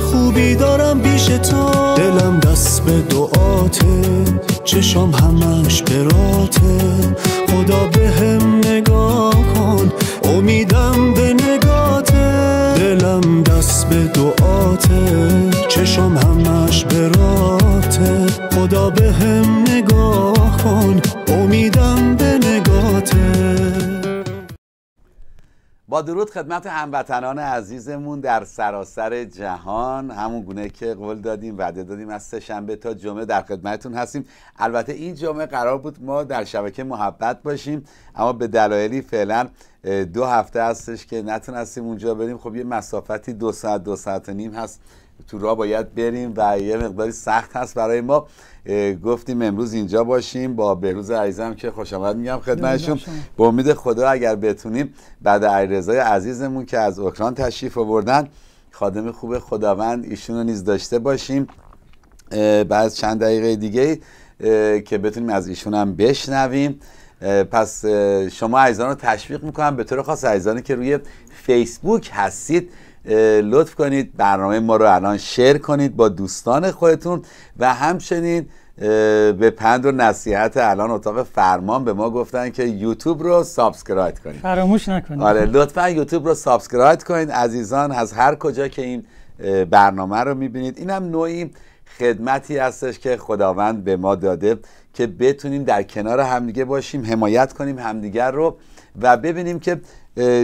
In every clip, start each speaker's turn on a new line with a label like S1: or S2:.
S1: خوبی دارم پیش تو دلم دست به دعاته چشم همش براته خدا به هم نگاه کن امیدم به نگاته دلم دست به دعاته چشم همش
S2: براته خدا به هم با درود خدمت هموطنان عزیزمون در سراسر جهان همون گونه که قول دادیم وعده دادیم از سه شنبه تا جمعه در خدمتتون هستیم البته این جمعه قرار بود ما در شبکه محبت باشیم اما به دلایلی فعلا دو هفته هستش که نتونستیم اونجا بریم خب یه مسافتی دو ساعت دو ساعت و نیم هست تو راه باید بریم و یه مقداری سخت هست برای ما گفتیم امروز اینجا باشیم با بهروز عزیزم که خوش آمد میگم خدمتشون بله، به امید خدا اگر بتونیم بعد علیرضای عزیزمون که از اوکران تشریف آوردن خادم خوب خداوند ایشون رو نیز داشته باشیم بعد چند دقیقه دیگه که بتونیم از ایشون هم بشنویم پس شما عزیزان رو تشویق میکنم به طور خاص عزیزانی که روی فیسبوک هستید لطف کنید برنامه ما رو الان شیر کنید با دوستان خودتون و همچنین به پند و نصیحت الان اتاق فرمان به ما گفتن که یوتیوب رو سابسکرایب کنید
S3: فراموش نکنید آره
S2: لطفا یوتیوب رو سابسکرایب کنید عزیزان از هر کجا که این برنامه رو میبینید اینم نوعی خدمتی هستش که خداوند به ما داده که بتونیم در کنار همدیگه باشیم حمایت کنیم همدیگر رو و ببینیم که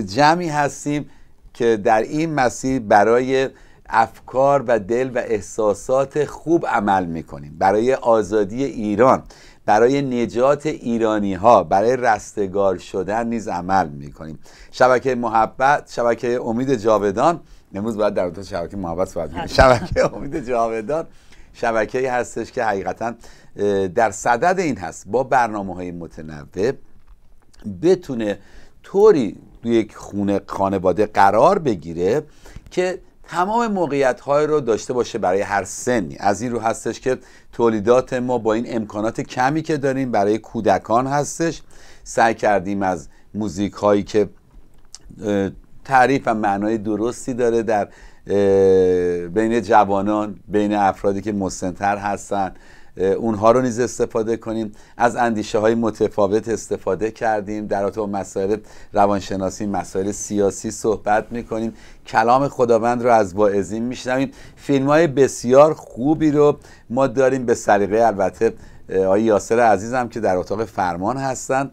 S2: جمعی هستیم که در این مسیر برای افکار و دل و احساسات خوب عمل میکنیم برای آزادی ایران برای نجات ایرانی ها برای رستگار شدن نیز عمل میکنیم شبکه محبت شبکه امید جاودان نموز باید در شبکه محبت صحبت شبکه امید جاودان شبکه هستش که حقیقتا در صدد این هست با برنامه های متنوع بتونه طوری یک خونه خانواده قرار بگیره که تمام موقعیت های رو داشته باشه برای هر سنی از این رو هستش که تولیدات ما با این امکانات کمی که داریم برای کودکان هستش سعی کردیم از موزیک هایی که تعریف و معنای درستی داره در بین جوانان بین افرادی که مسنتر هستن اونها رو نیز استفاده کنیم از اندیشه های متفاوت استفاده کردیم در با مسائل روانشناسی مسائل سیاسی صحبت میکنیم کلام خداوند رو از واعظین میشنویم فیلم های بسیار خوبی رو ما داریم به سلیقه البته آی یاسر عزیزم که در اتاق فرمان هستن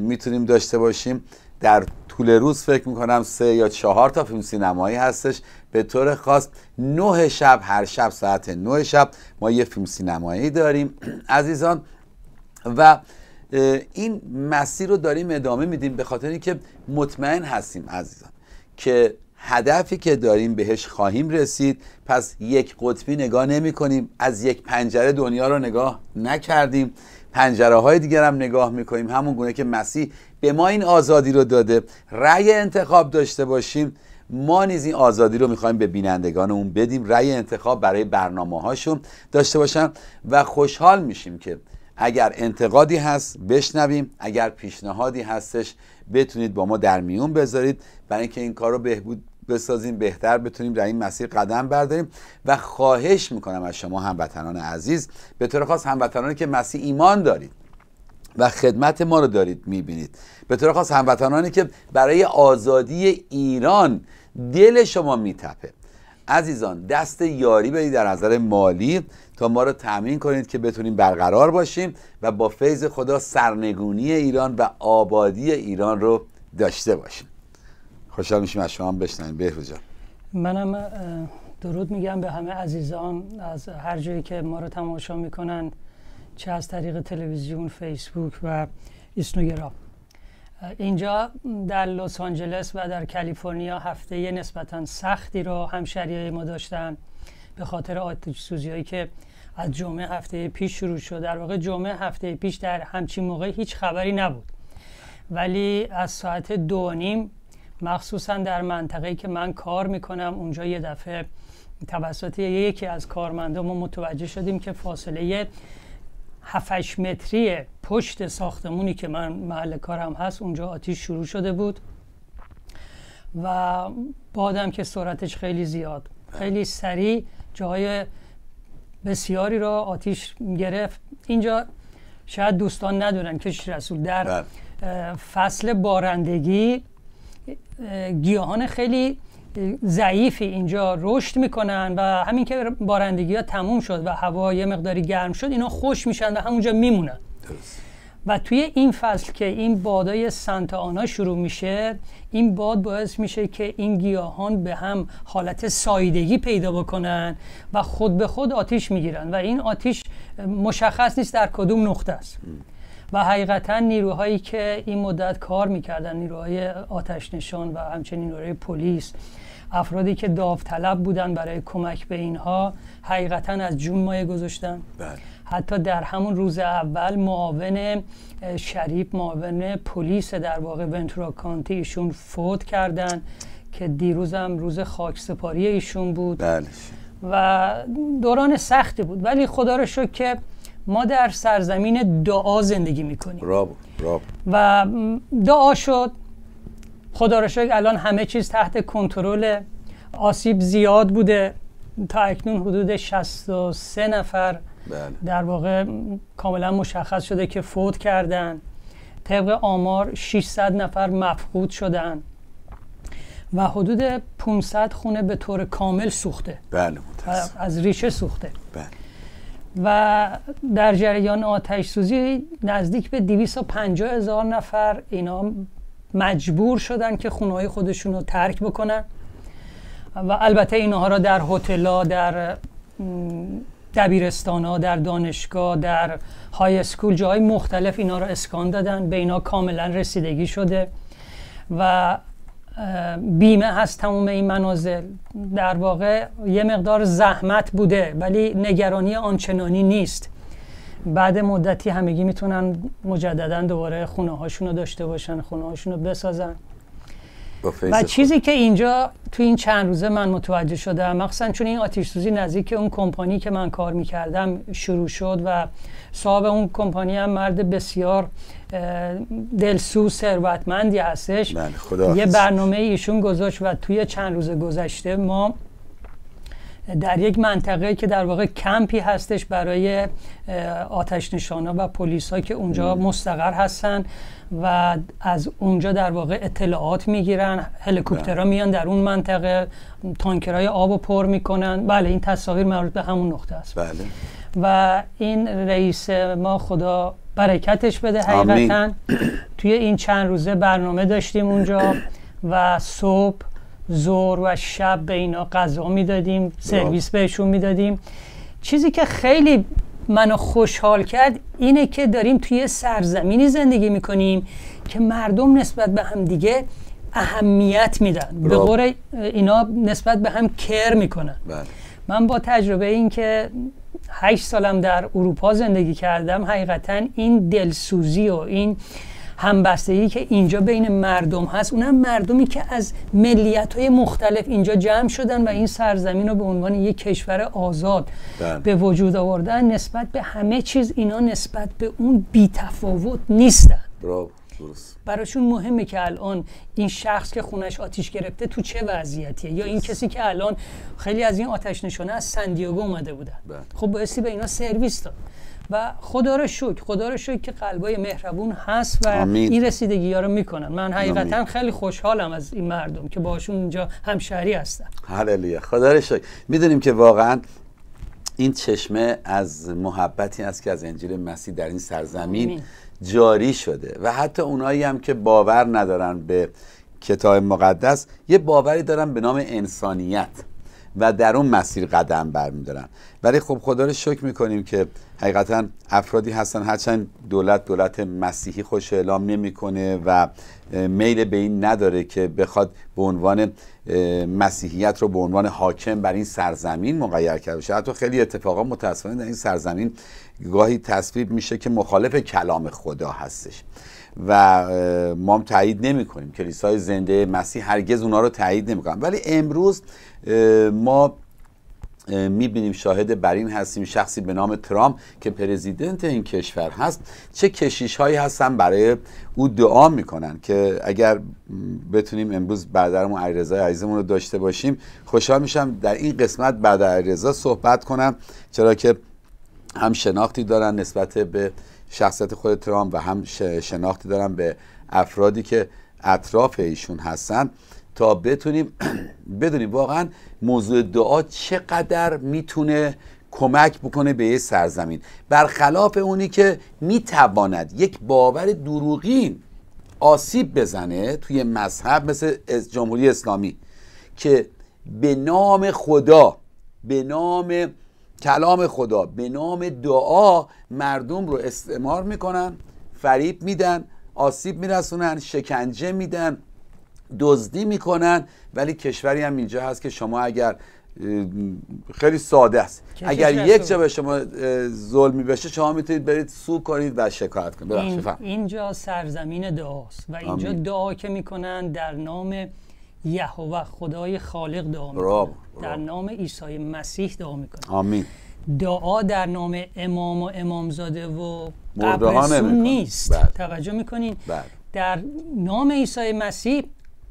S2: میتونیم داشته باشیم در طول روز فکر میکنم سه یا چهار تا فیلم سینمایی هستش به طور خاص نه شب هر شب ساعت نه شب ما یه فیلم سینمایی داریم عزیزان و این مسیر رو داریم ادامه میدیم به خاطر اینکه مطمئن هستیم عزیزان که هدفی که داریم بهش خواهیم رسید پس یک قطبی نگاه نمی کنیم از یک پنجره دنیا رو نگاه نکردیم پنجره های دیگر هم نگاه می کنیم همون گونه که مسیح به ما این آزادی رو داده رأی انتخاب داشته باشیم ما نیز این آزادی رو میخوایم به بینندگانمون بدیم رأی انتخاب برای برنامه هاشون داشته باشن و خوشحال میشیم که اگر انتقادی هست بشنویم اگر پیشنهادی هستش بتونید با ما در میون بذارید برای اینکه این کار رو بهبود بسازیم بهتر بتونیم در این مسیر قدم برداریم و خواهش میکنم از شما هموطنان عزیز به طور خاص هموطنانی که مسیح ایمان دارید و خدمت ما رو دارید میبینید به طور خاص هموطنانی که برای آزادی ایران دل شما میتپه عزیزان دست یاری بدید در نظر مالی تا ما رو تامین کنید که بتونیم برقرار باشیم و با فیض خدا سرنگونی ایران و آبادی ایران رو داشته باشیم خوشحال میشیم از شما بشنویم بهروز جان
S3: منم درود میگم به همه عزیزان از هر جایی که ما رو تماشا میکنند چه از طریق تلویزیون فیسبوک و اینستاگرام اینجا در لس آنجلس و در کالیفرنیا هفته نسبتا سختی رو شریعه ما داشتن به خاطر آتش هایی که از جمعه هفته پیش شروع شد در واقع جمعه هفته پیش در همچین موقع هیچ خبری نبود ولی از ساعت دو نیم مخصوصا در منطقه‌ای که من کار میکنم اونجا یه دفعه توسط یکی از کارمندان ما متوجه شدیم که فاصله 7 متری پشت ساختمونی که من محل کارم هست اونجا آتیش شروع شده بود و بادم که سرعتش خیلی زیاد خیلی سریع جای بسیاری را آتیش گرفت اینجا شاید دوستان ندونن کش رسول در بله. فصل بارندگی گیاهان خیلی ضعیفی اینجا رشد میکنن و همین که بارندگی ها تموم شد و هوا یه مقداری گرم شد اینا خوش میشن و همونجا میمونن درست. و توی این فصل که این بادای سنت آنا شروع میشه این باد باعث میشه که این گیاهان به هم حالت سایدگی پیدا بکنن و خود به خود آتیش میگیرن و این آتیش مشخص نیست در کدوم نقطه است و حقیقتا نیروهایی که این مدت کار میکردن نیروهای آتش نشان و همچنین نیروهای پلیس افرادی که داوطلب بودن برای کمک به اینها حقیقتا از جون مایه گذاشتن بله. حتی در همون روز اول معاون شریف معاون پلیس در واقع ونتورا کانتی ایشون فوت کردن که هم روز خاک سپاری ایشون بود بله. و دوران سختی بود ولی خدا رو شکر که ما در سرزمین دعا زندگی میکنیم
S2: برابو. برابو.
S3: و دعا شد خدا را شکر الان همه چیز تحت کنترل آسیب زیاد بوده تا اکنون حدود 63 نفر بله. در واقع کاملا مشخص شده که فوت کردن طبق آمار 600 نفر مفقود شدن و حدود 500 خونه به طور کامل سوخته بله از ریشه سوخته بله و در جریان آتش سوزی نزدیک به 250 هزار نفر اینا مجبور شدن که خونه خودشون رو ترک بکنن و البته اینها را در ها در دبیرستان ها در دانشگاه در های اسکول جاهای مختلف اینا را اسکان دادن به اینا کاملا رسیدگی شده و بیمه هست تمام این منازل در واقع یه مقدار زحمت بوده ولی نگرانی آنچنانی نیست بعد مدتی همگی میتونن مجددا دوباره خونه هاشون رو داشته باشن خونه هاشون رو بسازن و چیزی که اینجا تو این چند روزه من متوجه شدم مخصوصا چون این آتیش سوزی نزدیک اون کمپانی که من کار میکردم شروع شد و صاحب اون کمپانی هم مرد بسیار دلسو ثروتمندی هستش بله، یه برنامه ایشون گذاشت و توی چند روز گذشته ما در یک منطقه که در واقع کمپی هستش برای آتش نشانا و پلیس ها که اونجا مستقر هستن و از اونجا در واقع اطلاعات میگیرن هلیکوپترها بله. میان در اون منطقه تانکرهای آب و پر میکنن بله این تصاویر مربوط به همون نقطه است بله. و این رئیس ما خدا برکتش بده حقیقتا توی این چند روزه برنامه داشتیم اونجا و صبح زور و شب به اینا غذا میدادیم سرویس بهشون میدادیم چیزی که خیلی منو خوشحال کرد اینه که داریم توی سرزمینی زندگی میکنیم که مردم نسبت به هم دیگه اهمیت میدن به قول اینا نسبت به هم کر میکنن بله. من با تجربه این که هشت سالم در اروپا زندگی کردم حقیقتا این دلسوزی و این همبستگی که اینجا بین مردم هست اونم مردمی که از ملیت های مختلف اینجا جمع شدن و این سرزمین رو به عنوان یک کشور آزاد بله. به وجود آوردن نسبت به همه چیز اینا نسبت به اون تفاوت نیستن براشون مهمه که الان این شخص که خونش آتیش گرفته تو چه وضعیتیه یا این کسی که الان خیلی از این آتش نشانه از سندیاگو اومده بودن بله. خب بایستی به اینا سرویس داد و خدا رو شکر خدا رو شکر که قلبای مهربون هست و این رسیدگی ها رو میکنن من حقیقتا خیلی خوشحالم از این مردم که باشون اینجا همشهری هستم
S2: هللویا خدا رو شکر میدونیم که واقعا این چشمه از محبتی است که از انجیل مسیح در این سرزمین جاری شده و حتی اونایی هم که باور ندارن به کتاب مقدس یه باوری دارن به نام انسانیت و در اون مسیر قدم برمیدارن ولی خب خدا رو شکر میکنیم که حقیقتا افرادی هستن هرچند دولت دولت مسیحی خوش اعلام نمیکنه و میل به این نداره که بخواد به عنوان مسیحیت رو به عنوان حاکم بر این سرزمین مقیر کرده حتی خیلی اتفاقا متاسفانه در این سرزمین گاهی تصویب میشه که مخالف کلام خدا هستش و ما تایید نمی کنیم کلیسای زنده مسیح هرگز اونا رو تایید نمی کنم. ولی امروز ما میبینیم شاهد بر این هستیم شخصی به نام ترامپ که پرزیدنت این کشور هست چه کشیش هایی هستن برای او دعا میکنن که اگر بتونیم امروز برادرمون علیرضا عزیزمون رو داشته باشیم خوشحال میشم در این قسمت بعد علیرضا صحبت کنم چرا که هم شناختی دارن نسبت به شخصیت خود ترامپ و هم شناختی دارن به افرادی که اطراف ایشون هستن تا بتونیم بدونیم واقعا موضوع دعا چقدر میتونه کمک بکنه به یه سرزمین برخلاف اونی که میتواند یک باور دروغین آسیب بزنه توی مذهب مثل جمهوری اسلامی که به نام خدا به نام کلام خدا به نام دعا مردم رو استعمار میکنن فریب میدن آسیب میرسونن شکنجه میدن دزدی میکنن ولی کشوری هم اینجا هست که شما اگر خیلی ساده است اگر یک جا به شما ظلمی بشه شما میتونید برید سو کنید و شکایت کنید این،
S3: اینجا سرزمین دعاست و اینجا دعا که میکنن در نام یهوه خدای خالق دعا میکنن در نام عیسی مسیح دعا میکنن آمین دعا در نام امام و امامزاده و قبرسون
S2: نیست بله.
S3: توجه میکنین بله. در نام عیسی مسیح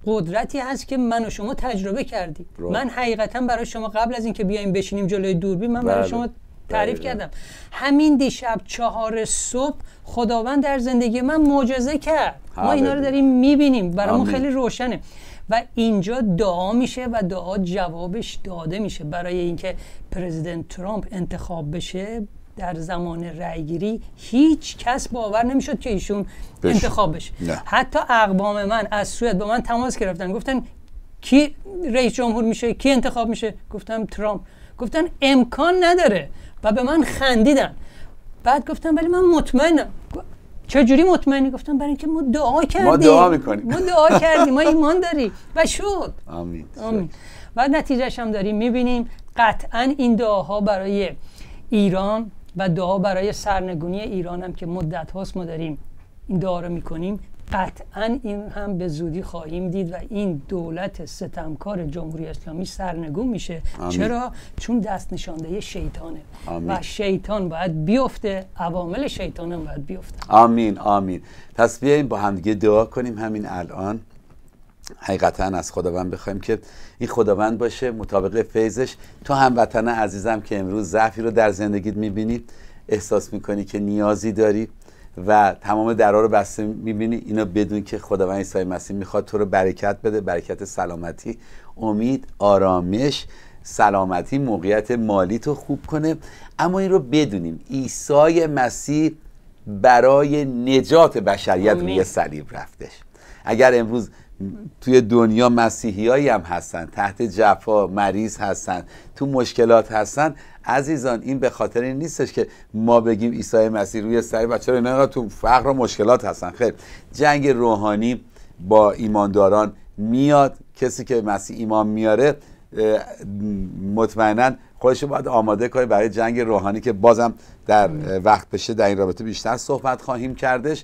S3: قدرتی هست که من و شما تجربه کردیم من حقیقتا برای شما قبل از اینکه بیایم بشینیم جلوی دوربین من برای بله. شما بله. تعریف کردم همین دیشب چهار صبح خداوند در زندگی من معجزه کرد ما اینا رو داریم میبینیم برامون خیلی روشنه و اینجا دعا میشه و دعا جوابش داده میشه برای اینکه پرزیدنت ترامپ انتخاب بشه در زمان رأیگیری هیچ کس باور نمیشد که ایشون انتخاب بشه حتی اقوام من از سوئد با من تماس گرفتن گفتن کی رئیس جمهور میشه کی انتخاب میشه گفتم ترامپ گفتن امکان نداره و به من خندیدن بعد گفتم ولی من مطمئنم چجوری مطمئنی گفتم برای اینکه ما دعا کردیم ما دعا میکنیم ما دعا کردیم ما ایمان داری و شد آمین آمین و نتیجهش هم داریم میبینیم قطعا این دعاها برای ایران و دعا برای سرنگونی ایران هم که مدت هاست ما داریم این دعا رو میکنیم قطعا این هم به زودی خواهیم دید و این دولت ستمکار جمهوری اسلامی سرنگون میشه چرا چون دست نشانده شیطانه و شیطان باید بیفته عوامل شیطان هم باید بیفته
S2: آمین آمین پس بیاییم با همدیگه دعا کنیم همین الان حقیقتا از خداوند بخوایم که این خداوند باشه مطابق فیضش تو هم عزیزم که امروز ضعفی رو در زندگیت میبینی احساس میکنی که نیازی داری و تمام درها رو بسته میبینی اینا بدون که خداوند عیسی مسیح میخواد تو رو برکت بده برکت سلامتی امید آرامش سلامتی موقعیت مالی تو خوب کنه اما این رو بدونیم عیسی مسیح برای نجات بشریت روی صلیب رفتش اگر امروز توی دنیا مسیحیایی هم هستن تحت جفا مریض هستن تو مشکلات هستن عزیزان این به خاطر این نیستش که ما بگیم عیسی مسیح روی سری بچه چرا؟ نه تو فقر و مشکلات هستن خیر جنگ روحانی با ایمانداران میاد کسی که مسیح ایمان میاره مطمئنا خودش باید آماده کنه برای جنگ روحانی که بازم در وقت بشه در این رابطه بیشتر صحبت خواهیم کردش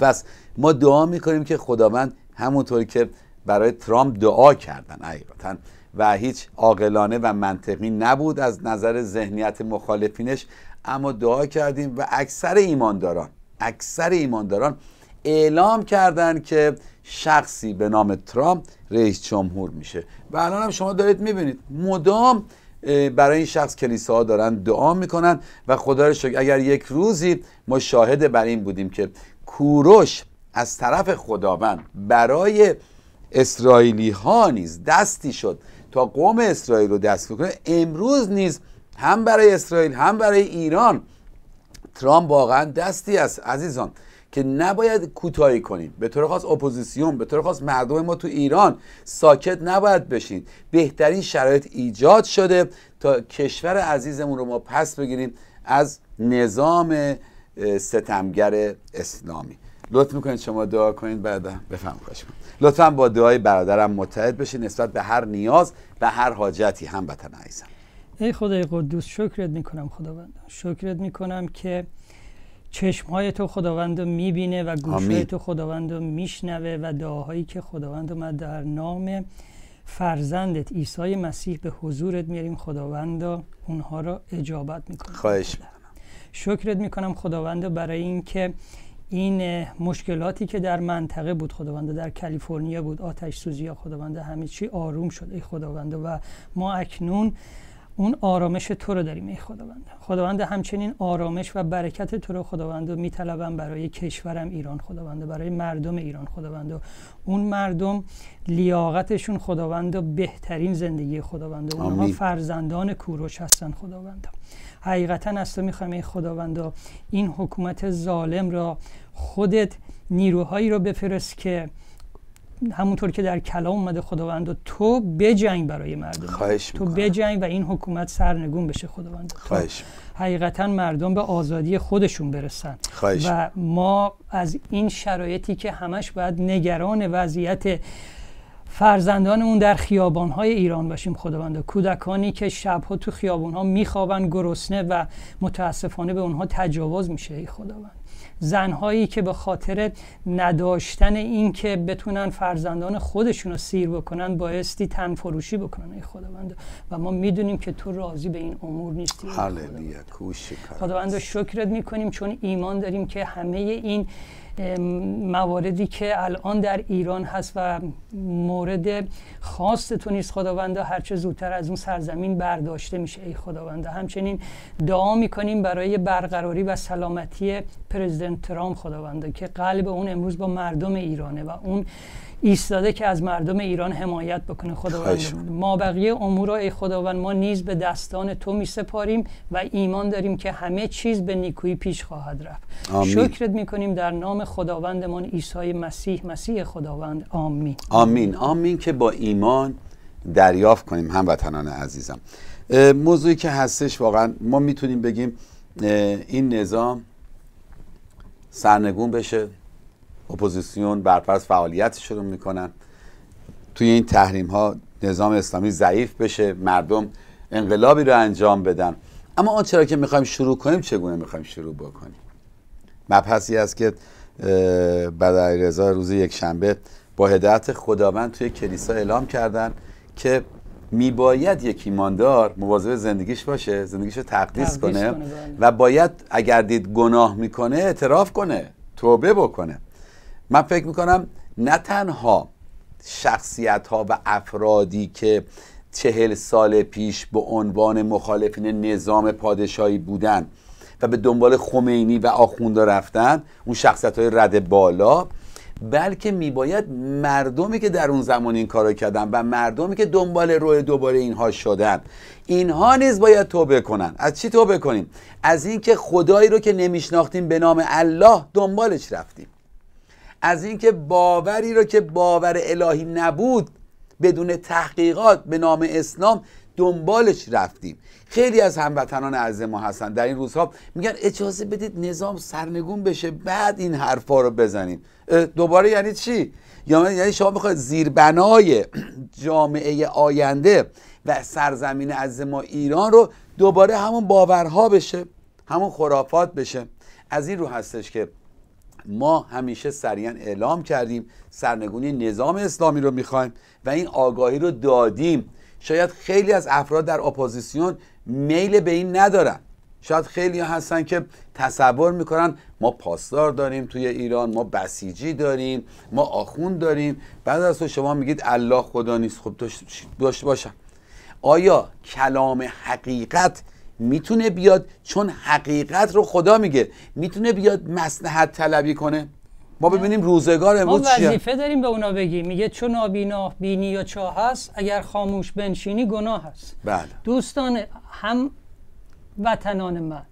S2: بس ما دعا میکنیم که خداوند همونطوری که برای ترامپ دعا کردن حقیقتا و هیچ عاقلانه و منطقی نبود از نظر ذهنیت مخالفینش اما دعا کردیم و اکثر ایمانداران اکثر ایمانداران اعلام کردند که شخصی به نام ترامپ رئیس جمهور میشه و الان هم شما دارید میبینید مدام برای این شخص کلیسا ها دارن دعا میکنن و خدا رو شکر اگر یک روزی ما شاهد بر این بودیم که کوروش از طرف خداوند برای اسرائیلی ها نیز دستی شد تا قوم اسرائیل رو دست کنه امروز نیز هم برای اسرائیل هم برای ایران ترامپ واقعا دستی است عزیزان که نباید کوتاهی کنیم به طور خاص اپوزیسیون به طور خاص مردم ما تو ایران ساکت نباید بشین بهترین شرایط ایجاد شده تا کشور عزیزمون رو ما پس بگیریم از نظام ستمگر اسلامی لطف میکنید شما دعا کنید بعد بفهم خواهش لطفا با دعای برادرم متحد بشید نسبت به هر نیاز به هر حاجتی هم بطن عیزم
S3: ای خدای قدوس شکرت میکنم خداوند شکرت میکنم که چشمهای تو خداوند رو میبینه و گوشهای تو خداوند رو میشنوه و دعاهایی که خداوند ما در نام فرزندت عیسی مسیح به حضورت میاریم خداوند اونها رو اجابت میکنه
S2: خواهش میکنم
S3: شکرت میکنم خداوند برای اینکه این مشکلاتی که در منطقه بود خداوند در کالیفرنیا بود آتش سوزی ها خداوند همه چی آروم شد ای خداوند و ما اکنون اون آرامش تو رو داریم ای خداوند خداوند همچنین آرامش و برکت تو رو خداوند می طلبم برای کشورم ایران خداوند برای مردم ایران خداوند اون مردم لیاقتشون خداوند بهترین زندگی خداوند اونها فرزندان کوروش هستن خداوند حقیقتا از تو میخوایم ای خداوند این حکومت ظالم را خودت نیروهایی رو بفرست که همونطور که در کلام اومده خداوند و تو بجنگ برای مردم خواهش تو بجنگ و این حکومت سرنگون بشه خداوند خب، خواهش حقیقتا مردم به آزادی خودشون برسن و ما از این شرایطی که همش باید نگران وضعیت فرزندانمون در خیابانهای ایران باشیم خداوند کودکانی که شبها تو خیابانها میخوابن گرسنه و متاسفانه به اونها تجاوز میشه ای خداوند زنهایی که به خاطر نداشتن اینکه بتونن فرزندان خودشون رو سیر بکنن بایستی تن فروشی بکنن ای خداوند و ما میدونیم که تو راضی به این امور نیستی خداوند شکرت میکنیم چون ایمان داریم که همه این مواردی که الان در ایران هست و مورد تو نیست هر هرچه زودتر از اون سرزمین برداشته میشه ای خداوند همچنین دعا میکنیم برای برقراری و سلامتی پرزیدنت ترامپ خداوند که قلب اون امروز با مردم ایرانه و اون ایستاده که از مردم ایران حمایت بکنه خداوند ما بقیه امور ای خداوند ما نیز به دستان تو می سپاریم و ایمان داریم که همه چیز به نیکویی پیش خواهد رفت شکرت می در نام خداوندمان عیسی مسیح مسیح خداوند آمین
S2: آمین آمین که با ایمان دریافت کنیم هموطنان عزیزم موضوعی که هستش واقعا ما میتونیم بگیم این نظام سرنگون بشه اپوزیسیون برپرست فعالیتش رو میکنن توی این تحریم ها نظام اسلامی ضعیف بشه مردم انقلابی رو انجام بدن اما آنچه را که میخوایم شروع کنیم چگونه میخوایم شروع بکنیم مبحثی است که بعد رضا روز یک شنبه با هدایت خداوند توی کلیسا اعلام کردن که میباید یک ایماندار مواظب زندگیش باشه زندگیش رو تقدیس کنه, بله. و باید اگر دید گناه میکنه اعتراف کنه توبه بکنه من فکر میکنم نه تنها شخصیت ها و افرادی که چهل سال پیش به عنوان مخالفین نظام پادشاهی بودن و به دنبال خمینی و آخوندا رفتن اون شخصیت های رد بالا بلکه میباید مردمی که در اون زمان این کارو کردن و مردمی که دنبال روی دوباره اینها شدن اینها نیز باید توبه کنن از چی توبه کنیم از اینکه خدایی رو که نمیشناختیم به نام الله دنبالش رفتیم از اینکه باوری رو که باور الهی نبود بدون تحقیقات به نام اسلام دنبالش رفتیم خیلی از هموطنان عزیز ما هستن در این روزها میگن اجازه بدید نظام سرنگون بشه بعد این حرفا رو بزنیم دوباره یعنی چی یعنی شما میخواید زیربنای جامعه آینده و سرزمین عزیز ما ایران رو دوباره همون باورها بشه همون خرافات بشه از این رو هستش که ما همیشه سریعا اعلام کردیم سرنگونی نظام اسلامی رو میخوایم و این آگاهی رو دادیم شاید خیلی از افراد در اپوزیسیون میل به این ندارن شاید خیلی هستن که تصور میکنن ما پاسدار داریم توی ایران ما بسیجی داریم ما آخوند داریم بعد از تو شما میگید الله خدا نیست خب داشته باشم آیا کلام حقیقت میتونه بیاد چون حقیقت رو خدا میگه میتونه بیاد مسلحت طلبی کنه ما ببینیم روزگار امروز ما وظیفه
S3: داریم به اونا بگیم میگه چون نابینا بینی یا چاه هست اگر خاموش بنشینی گناه هست بله. دوستان هم وطنان من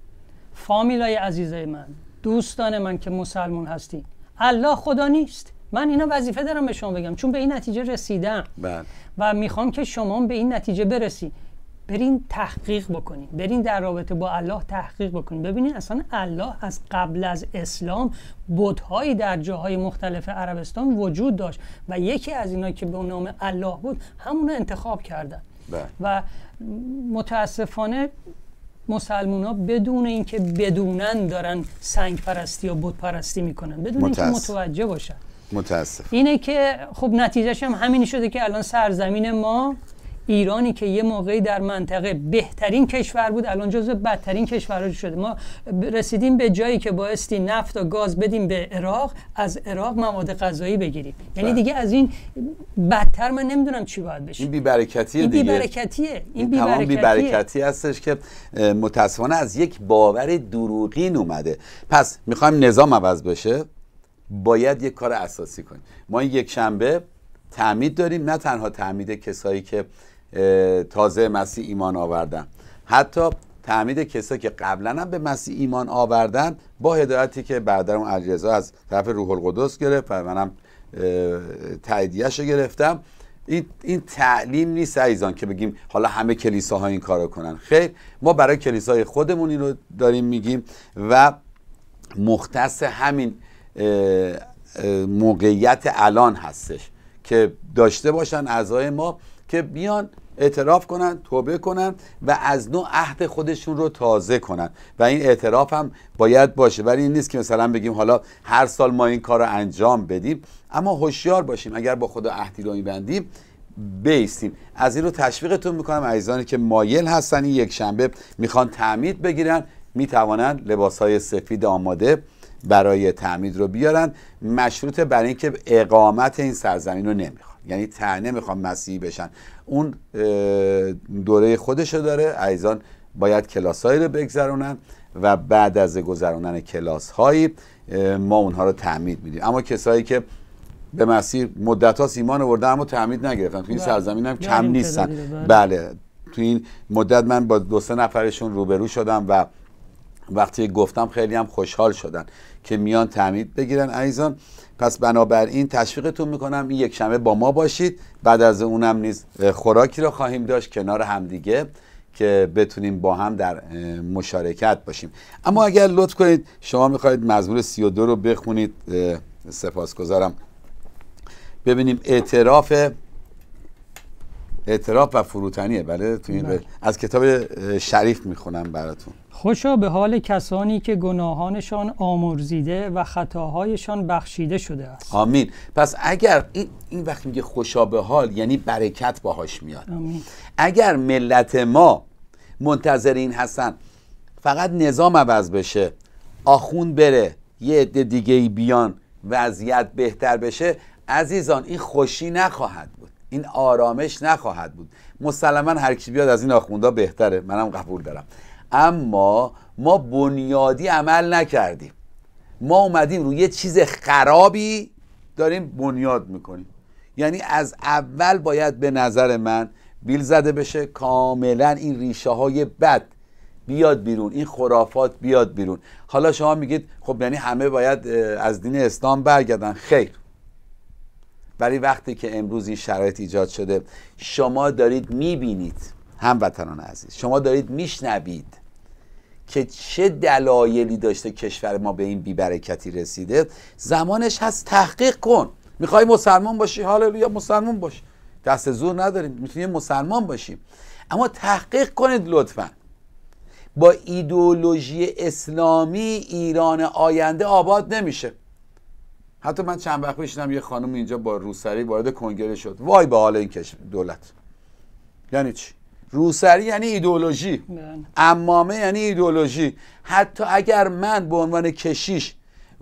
S3: فامیلای عزیزه من دوستان من که مسلمون هستیم الله خدا نیست من اینا وظیفه دارم به شما بگم چون به این نتیجه رسیدم بله. و میخوام که شما به این نتیجه برسید برین تحقیق بکنین برین در رابطه با الله تحقیق بکنین ببینین اصلا الله از قبل از اسلام بودهایی در جاهای مختلف عربستان وجود داشت و یکی از اینا که به نام الله بود همون انتخاب کردن بله. و متاسفانه مسلمونا بدون اینکه بدونن دارن سنگ پرستی یا بود پرستی میکنن بدون اینکه متوجه باشن متاسف اینه که خب نتیجهش هم همین شده که الان سرزمین ما ایرانی که یه موقعی در منطقه بهترین کشور بود الان جزو بدترین کشورها شده ما رسیدیم به جایی که بایستی نفت و گاز بدیم به عراق از عراق مواد غذایی بگیریم یعنی بله. دیگه از این بدتر من نمیدونم چی باید بشه
S2: این بیبرکتیه این بیبرکتیه
S3: این, این تمام بیبرکتی
S2: هستش که متاسفانه از یک باور دروغین اومده پس میخوایم نظام عوض بشه باید یک کار اساسی کنیم ما یک شنبه تعمید داریم نه تنها تعمید کسایی که تازه مسیح ایمان آوردن حتی تعمید کسایی که قبلا هم به مسیح ایمان آوردن با هدایتی که برادرم علیرضا از طرف روح القدس گرفت و منم رو گرفتم این, این تعلیم نیست ایزان که بگیم حالا همه کلیساها این کارو کنن خیر ما برای کلیسای خودمون این رو داریم میگیم و مختص همین موقعیت الان هستش که داشته باشن اعضای ما که بیان اعتراف کنن توبه کنن و از نوع عهد خودشون رو تازه کنن و این اعتراف هم باید باشه ولی این نیست که مثلا بگیم حالا هر سال ما این کار رو انجام بدیم اما هوشیار باشیم اگر با خدا عهدی رو میبندیم بیستیم از این رو تشویقتون میکنم عزیزانی که مایل هستن این یک شنبه میخوان تعمید بگیرن میتوانن لباس های سفید آماده برای تعمید رو بیارن مشروط بر اینکه اقامت این سرزمین رو یعنی تنه میخوام مسیحی بشن اون دوره خودشو داره ایزان باید کلاسهایی رو بگذرونن و بعد از گذرانن کلاس هایی ما اونها رو تعمید میدیم اما کسایی که به مسیر مدت ها سیمان ورده اما تعمید نگرفتن تو این بله. سرزمین هم کم نیستن بله. بله تو این مدت من با دو سه نفرشون روبرو شدم و وقتی گفتم خیلی هم خوشحال شدن که میان تعمید بگیرن عزیزان پس بنابراین تشویقتون میکنم این یک شمه با ما باشید بعد از اونم نیز خوراکی رو خواهیم داشت کنار همدیگه که بتونیم با هم در مشارکت باشیم اما اگر لطف کنید شما میخواید مزمور 32 رو بخونید سپاسگزارم ببینیم اعتراف اعتراف و فروتنیه بله تو این بله. از کتاب شریف میخونم براتون
S3: خوشا به حال کسانی که گناهانشان آمرزیده و خطاهایشان بخشیده شده است
S2: آمین پس اگر این, این وقتی میگه خوشا به حال یعنی برکت باهاش میاد آمین. اگر ملت ما منتظر این هستن فقط نظام عوض بشه آخون بره یه عده دیگه بیان وضعیت بهتر بشه عزیزان این خوشی نخواهد بود این آرامش نخواهد بود مسلما هر کی بیاد از این آخوندا بهتره منم قبول دارم اما ما بنیادی عمل نکردیم ما اومدیم روی یه چیز خرابی داریم بنیاد میکنیم یعنی از اول باید به نظر من بیل زده بشه کاملا این ریشه های بد بیاد بیرون این خرافات بیاد بیرون حالا شما میگید خب یعنی همه باید از دین اسلام برگردن خیر ولی وقتی که امروز این شرایط ایجاد شده شما دارید میبینید هموطنان عزیز شما دارید میشنوید که چه دلایلی داشته کشور ما به این بیبرکتی رسیده زمانش هست تحقیق کن میخوای مسلمان باشی حالا یا مسلمان باش دست زور نداریم میتونیم مسلمان باشیم اما تحقیق کنید لطفا با ایدولوژی اسلامی ایران آینده آباد نمیشه حتی من چند وقت پیش یه خانم اینجا با روسری وارد کنگره شد وای به حال این کشور دولت یعنی چی روسری یعنی ایدولوژی بله. امامه یعنی ایدولوژی حتی اگر من به عنوان کشیش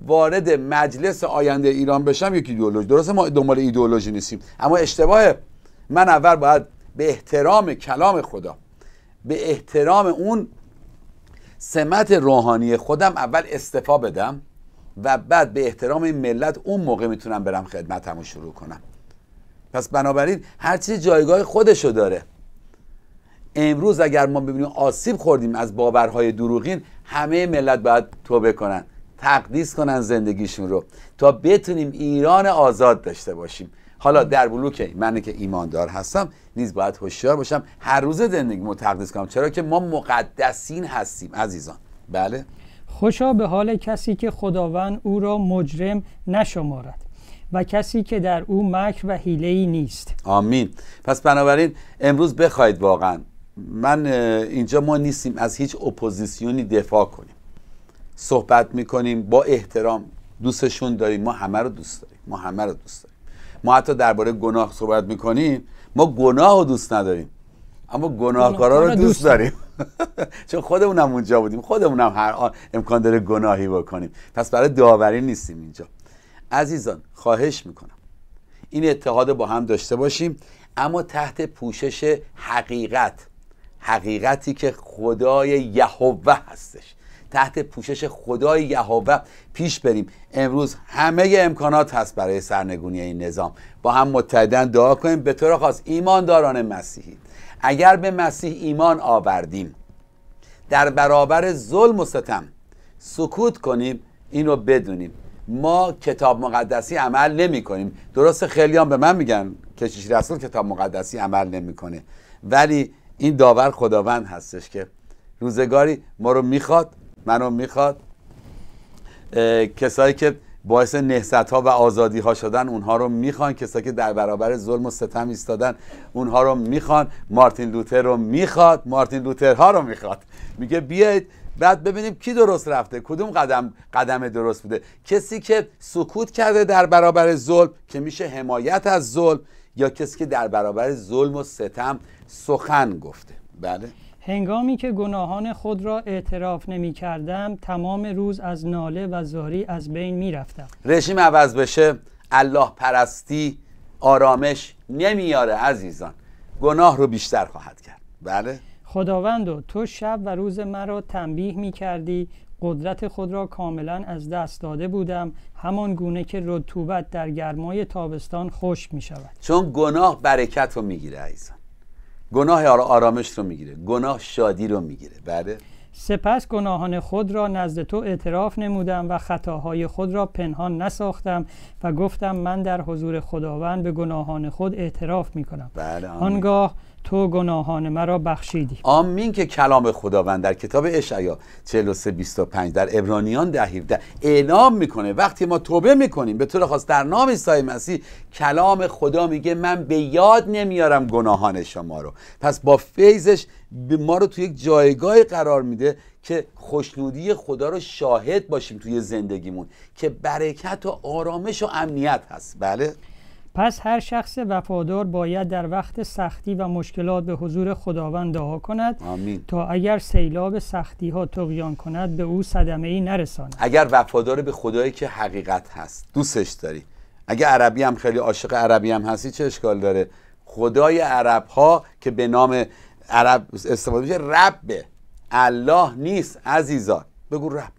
S2: وارد مجلس آینده ایران بشم یک ایدئولوژی درسته ما دنبال ایدولوژی نیستیم اما اشتباه من اول باید به احترام کلام خدا به احترام اون سمت روحانی خودم اول استفا بدم و بعد به احترام این ملت اون موقع میتونم برم خدمتمو شروع کنم پس بنابراین هر چیز جایگاه خودشو داره امروز اگر ما ببینیم آسیب خوردیم از باورهای دروغین همه ملت باید توبه کنن تقدیس کنن زندگیشون رو تا بتونیم ایران آزاد داشته باشیم حالا در بلوک من که ایماندار هستم نیز باید هوشیار باشم هر روز زندگی تقدیس کنم چرا که ما مقدسین هستیم عزیزان بله
S3: خوشا به حال کسی که خداوند او را مجرم نشمارد و کسی که در او مکر و حیله نیست
S2: آمین پس بنابراین امروز بخواید واقعا من اینجا ما نیستیم از هیچ اپوزیسیونی دفاع کنیم صحبت میکنیم با احترام دوستشون داریم ما همه رو دوست داریم ما همه رو دوست داریم ما حتی درباره گناه صحبت میکنیم ما گناه رو دوست نداریم اما گناهکارا رو دوست داریم چون خودمونم اونجا بودیم خودمونم هر امکان داره گناهی بکنیم پس برای داوری نیستیم اینجا عزیزان خواهش میکنم این اتحاد با هم داشته باشیم اما تحت پوشش حقیقت حقیقتی که خدای یهوه هستش تحت پوشش خدای یهوه پیش بریم امروز همه امکانات هست برای سرنگونی این نظام با هم متحدن دعا کنیم به طور خاص ایمانداران مسیحی اگر به مسیح ایمان آوردیم در برابر ظلم و ستم سکوت کنیم اینو بدونیم ما کتاب مقدسی عمل نمی کنیم درست خیلی به من میگن کشیش رسول کتاب مقدسی عمل نمیکنه ولی این داور خداوند هستش که روزگاری ما رو میخواد منو میخواد کسایی که باعث نهست ها و آزادی ها شدن اونها رو میخوان کسایی که در برابر ظلم و ستم ایستادن اونها رو میخوان مارتین لوتر رو میخواد مارتین لوتر ها رو میخواد میگه بیایید بعد ببینیم کی درست رفته کدوم قدم قدم درست بوده کسی که سکوت کرده در برابر ظلم که میشه حمایت از ظلم یا کسی که در برابر ظلم و ستم سخن گفته بله
S3: هنگامی که گناهان خود را اعتراف نمی کردم تمام روز از ناله و زاری از بین می رفتم
S2: رژیم عوض بشه الله پرستی آرامش نمیاره عزیزان گناه رو بیشتر خواهد کرد بله
S3: خداوند تو شب و روز مرا تنبیه می کردی قدرت خود را کاملا از دست داده بودم همان گونه که رطوبت در گرمای تابستان خشک می شود
S2: چون گناه برکت رو گیره عزیزان گناه آرامش رو میگیره گناه شادی رو میگیره بله
S3: سپس گناهان خود را نزد تو اعتراف نمودم و خطاهای خود را پنهان نساختم و گفتم من در حضور خداوند به گناهان خود اعتراف می کنم
S2: بله آنگاه
S3: تو گناهان مرا بخشیدی
S2: آمین که کلام خداوند در کتاب اشعیا 43 25 در ابرانیان دهیده 17 اعلام میکنه وقتی ما توبه میکنیم به طور خاص در نام عیسی مسیح کلام خدا میگه من به یاد نمیارم گناهان شما رو پس با فیضش ما رو تو یک جایگاه قرار میده که خوشنودی خدا رو شاهد باشیم توی زندگیمون که برکت و آرامش و امنیت هست بله
S3: پس هر شخص وفادار باید در وقت سختی و مشکلات به حضور خداوند دعا کند تا اگر سیلاب سختی ها تقیان کند به او صدمه ای نرساند
S2: اگر وفادار به خدایی که حقیقت هست دوستش داری اگر عربی هم خیلی عاشق عربی هم هستی چه اشکال داره خدای عرب ها که به نام عرب استفاده میشه ربه الله نیست عزیزان بگو رب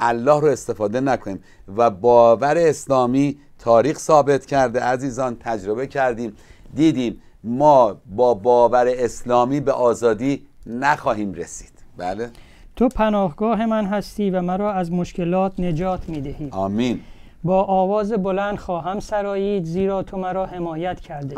S2: الله رو استفاده نکنیم و باور اسلامی تاریخ ثابت کرده عزیزان تجربه کردیم دیدیم ما با باور اسلامی به آزادی نخواهیم رسید بله
S3: تو پناهگاه من هستی و مرا از مشکلات نجات میدهی آمین با آواز بلند خواهم سرایید زیرا تو مرا حمایت کرده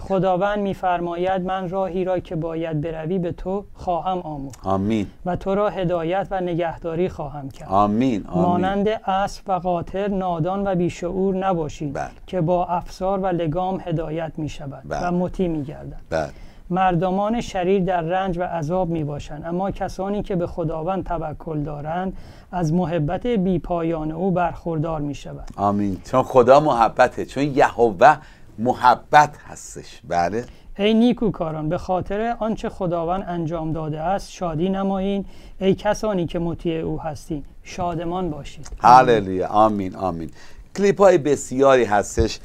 S3: خداوند میفرماید من راهی را که باید بروی به تو خواهم آموخت آمین و تو را هدایت و نگهداری
S2: خواهم کرد آمین, آمین. مانند
S3: اسب و قاطر نادان و بیشعور نباشید بله. که با افسار و لگام هدایت می شود و بله. متی می گردد بله. مردمان شریر در رنج و عذاب می باشند اما کسانی که به خداوند توکل دارند از محبت بی پایان او برخوردار می شود
S2: آمین چون خدا محبته چون یهوه محبت هستش بله ای
S3: نیکوکاران به خاطر آنچه خداوند انجام داده است شادی نمایید ای کسانی که مطیع او هستید شادمان باشید
S2: هللویا آمین آمین کلیپ های بسیاری هستش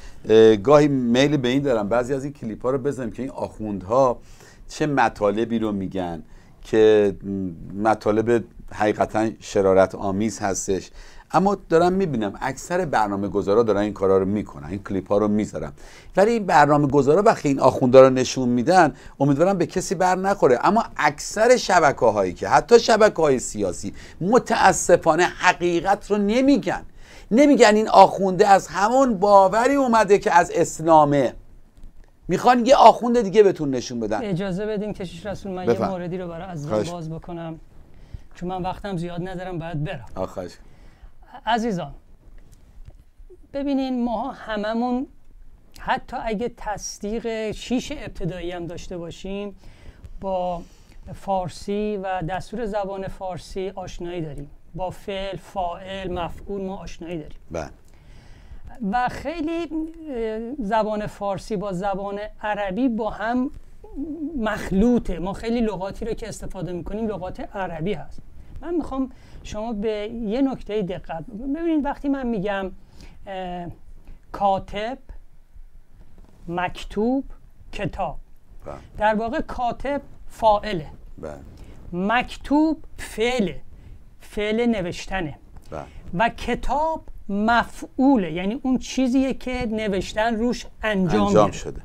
S2: گاهی میل به این دارم بعضی از این کلیپ ها رو بزنیم که این آخوندها چه مطالبی رو میگن که مطالب حقیقتا شرارت آمیز هستش اما دارم میبینم اکثر برنامه گذارا دارن این کارا رو میکنن این کلیپ ها رو میذارم. ولی این برنامه گذارا وقتی این ها رو نشون میدن امیدوارم به کسی بر نخوره اما اکثر شبکه هایی که حتی شبکه های سیاسی متاسفانه حقیقت رو نمیگن نمیگن این آخونده از همون باوری اومده که از اسلامه میخوان یه آخوند دیگه بهتون نشون بدن
S3: اجازه بدین کشیش رسول من بفهم. یه موردی رو برای از باز بکنم چون من وقتم زیاد ندارم
S2: باید برم آخش.
S3: عزیزان ببینین ما هممون حتی اگه تصدیق شیش ابتدایی هم داشته باشیم با فارسی و دستور زبان فارسی آشنایی داریم با فعل فاعل مفعول ما آشنایی داریم بله. و خیلی زبان فارسی با زبان عربی با هم مخلوطه ما خیلی لغاتی رو که استفاده میکنیم لغات عربی هست من میخوام شما به یه نکته دقت ببینید وقتی من میگم کاتب مکتوب کتاب بله. در واقع کاتب فاعله بله. مکتوب فعله فعل نوشتنه بله. و کتاب مفعوله یعنی اون چیزیه که نوشتن روش انجام, شده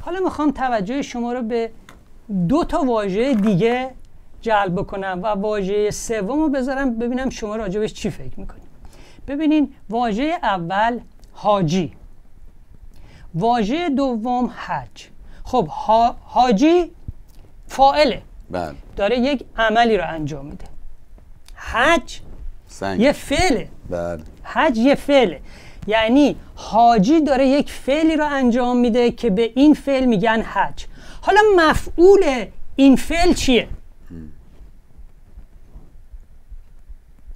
S3: حالا میخوام توجه شما رو به دو تا واژه دیگه جلب کنم و واژه سوم رو بذارم ببینم شما راجبش چی فکر میکنید ببینین واژه اول حاجی واژه دوم حج خب حاجی فائله بله. داره یک عملی رو انجام میده حج سنگ. یه فعله بله حج یه فعله یعنی حاجی داره یک فعلی رو انجام میده که به این فعل میگن حج حالا مفعول این فعل چیه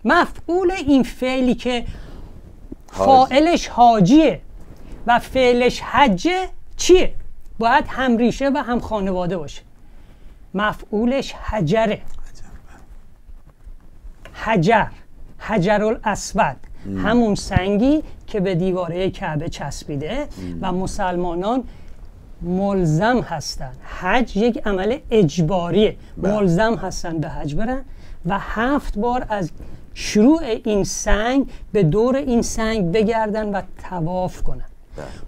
S3: مفعول این فعلی که
S2: فاعلش
S3: حاجیه و فعلش حجه چیه باید هم ریشه و هم خانواده باشه مفعولش حجره حجر حجر الاسود همون سنگی که به دیواره کعبه چسبیده و مسلمانان ملزم هستند حج یک عمل اجباریه بله. ملزم هستند به حج برن و هفت بار از شروع این سنگ به دور این سنگ بگردن و تواف کنن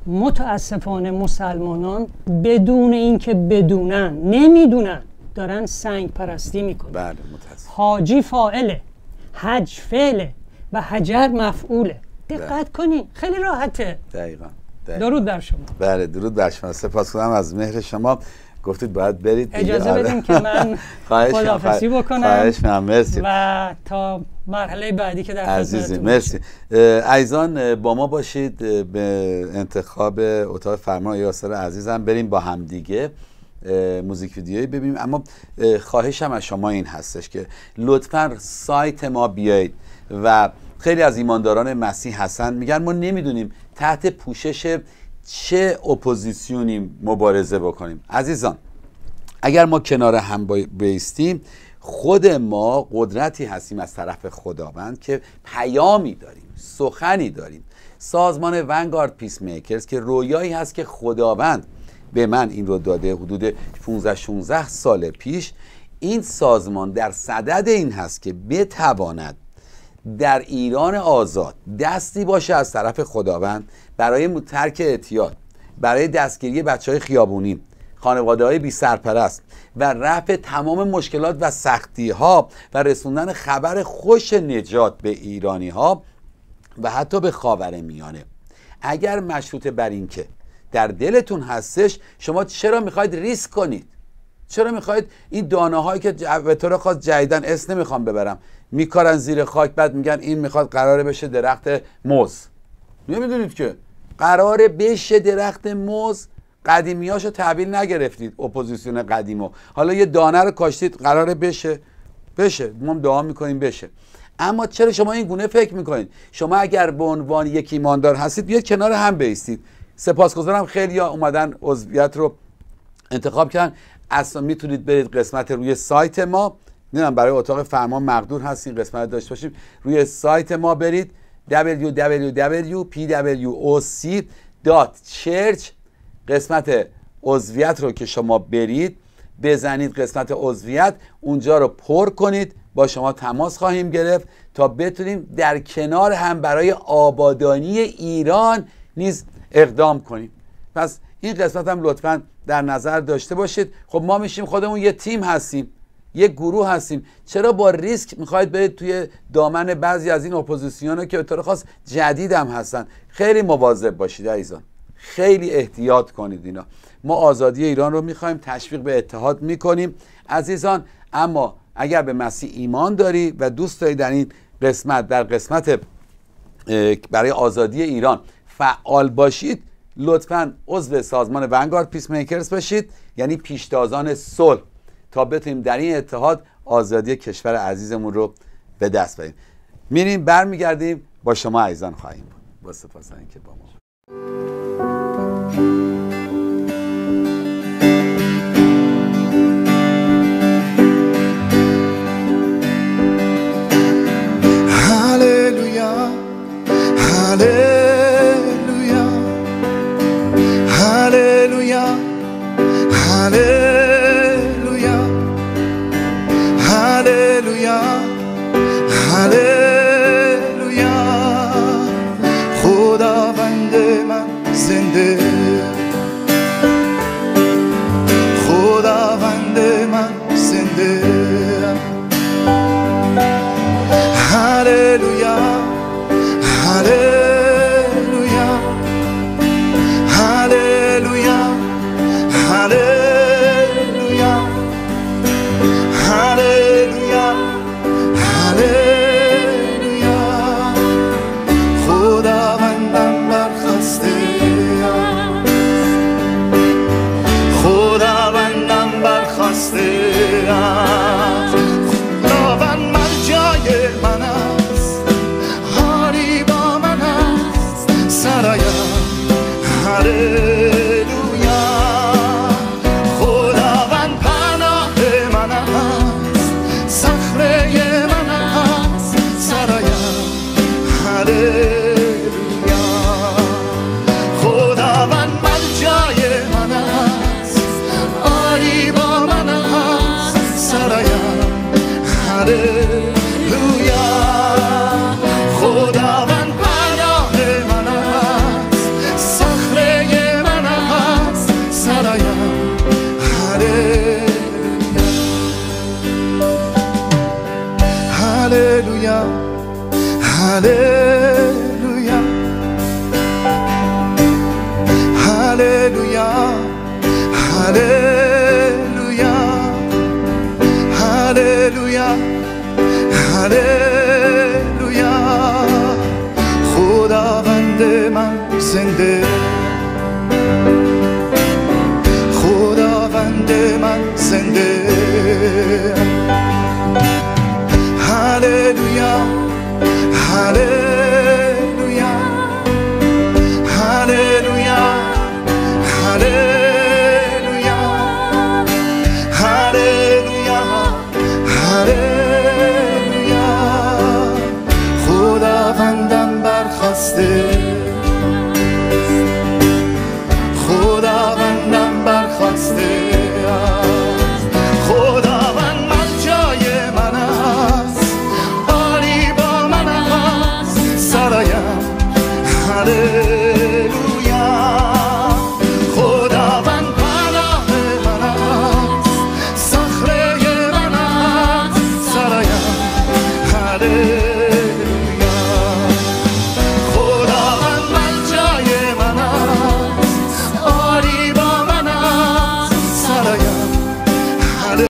S3: بله. متاسفانه مسلمانان بدون اینکه بدونن نمیدونن دارن سنگ پرستی میکنن بله حاجی فائله حج فعله و حجر مفعوله بله. دقت کنی خیلی راحته
S2: دقیقا, درود بر شما بله درود بر شما سپاس کنم از مهر شما گفتید باید برید اجازه آره. بدیم که من خداحافظی بکنم خواهش مرسی
S3: و تا مرحله بعدی که در عزیزی
S2: مرسی ایزان با ما باشید به انتخاب اتاق فرمان یاسر عزیزم بریم با همدیگه موزیک ویدیویی ببینیم اما خواهشم از شما این هستش که لطفا سایت ما بیایید و خیلی از ایمانداران مسیح هستن میگن ما نمیدونیم تحت پوشش چه اپوزیسیونی مبارزه بکنیم عزیزان اگر ما کنار هم بیستیم خود ما قدرتی هستیم از طرف خداوند که پیامی داریم سخنی داریم سازمان ونگارد پیس که رویایی هست که خداوند به من این رو داده حدود 15 16 سال پیش این سازمان در صدد این هست که بتواند در ایران آزاد دستی باشه از طرف خداوند برای ترک اعتیاد برای دستگیری بچه های خیابونی خانواده های بی سرپرست و رفع تمام مشکلات و سختی ها و رسوندن خبر خوش نجات به ایرانی ها و حتی به خاور میانه اگر مشروط بر این که در دلتون هستش شما چرا میخواید ریسک کنید چرا میخواید این دانه هایی که به طور خاص جدیدن اس نمیخوام ببرم میکارن زیر خاک بعد میگن این میخواد قراره بشه درخت موز نمیدونید که قراره بشه درخت موز قدیمیاشو تحویل نگرفتید اپوزیسیون قدیمو حالا یه دانه رو کاشتید قراره بشه بشه ما دعا میکنیم بشه اما چرا شما این گونه فکر میکنید شما اگر به عنوان یک ایماندار هستید بیاید کنار هم بیستید سپاسگزارم خیلی ها اومدن عضویت رو انتخاب کردن اصلا میتونید برید قسمت روی سایت ما نمیدونم برای اتاق فرمان مقدور هست این قسمت داشته باشیم روی سایت ما برید www.pwoc.church قسمت عضویت رو که شما برید بزنید قسمت عضویت اونجا رو پر کنید با شما تماس خواهیم گرفت تا بتونیم در کنار هم برای آبادانی ایران نیز اقدام کنیم پس این قسمت هم لطفا در نظر داشته باشید خب ما میشیم خودمون یه تیم هستیم یه گروه هستیم چرا با ریسک میخواید برید توی دامن بعضی از این اپوزیسیون که به طور خاص جدید هم هستن خیلی مواظب باشید عزیزان خیلی احتیاط کنید اینا ما آزادی ایران رو میخوایم تشویق به اتحاد میکنیم عزیزان اما اگر به مسیح ایمان داری و دوست داری در این قسمت در قسمت برای آزادی ایران فعال باشید لطفا عضو سازمان ونگارد پیس میکرز باشید یعنی پیشتازان صلح تا بتونیم در این اتحاد آزادی کشور عزیزمون رو به دست بریم میریم برمیگردیم با شما عزیزان خواهیم بود با سپاس اینکه با ما
S1: هللویا خداوند من زنده خداوند من زنده هللویا هللویا